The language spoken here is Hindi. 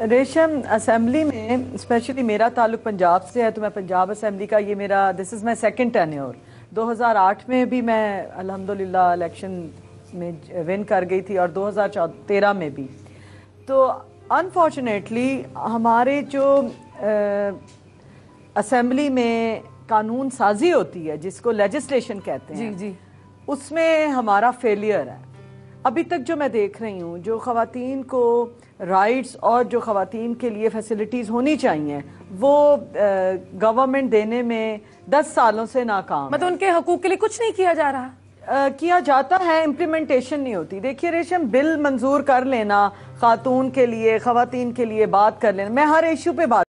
रेशम असेंबली में स्पेशली मेरा ताल्लुक पंजाब से है तो मैं पंजाब असेंबली का ये मेरा दिस इज़ माई सेकेंड हज़ार आठ में भी मैं अल्हम्दुलिल्लाह इलेक्शन में विन कर गई थी और 2013 में भी तो अनफॉर्चुनेटली हमारे जो असेंबली में कानून साजी होती है जिसको लेजिस्लेशन कहते हैं जी जी उसमें हमारा फेलियर है अभी तक जो मैं देख रही हूँ जो खातन को राइट्स और जो खातन के लिए फैसिलिटीज़ होनी चाहिए वो गवर्नमेंट देने में दस सालों से नाकाम मतलब उनके हकूक के लिए कुछ नहीं किया जा रहा किया जाता है इम्प्लीमेंटेशन नहीं होती देखिए रेशम बिल मंजूर कर लेना खातून के लिए खातन के लिए बात कर लेना मैं हर इशू पे बात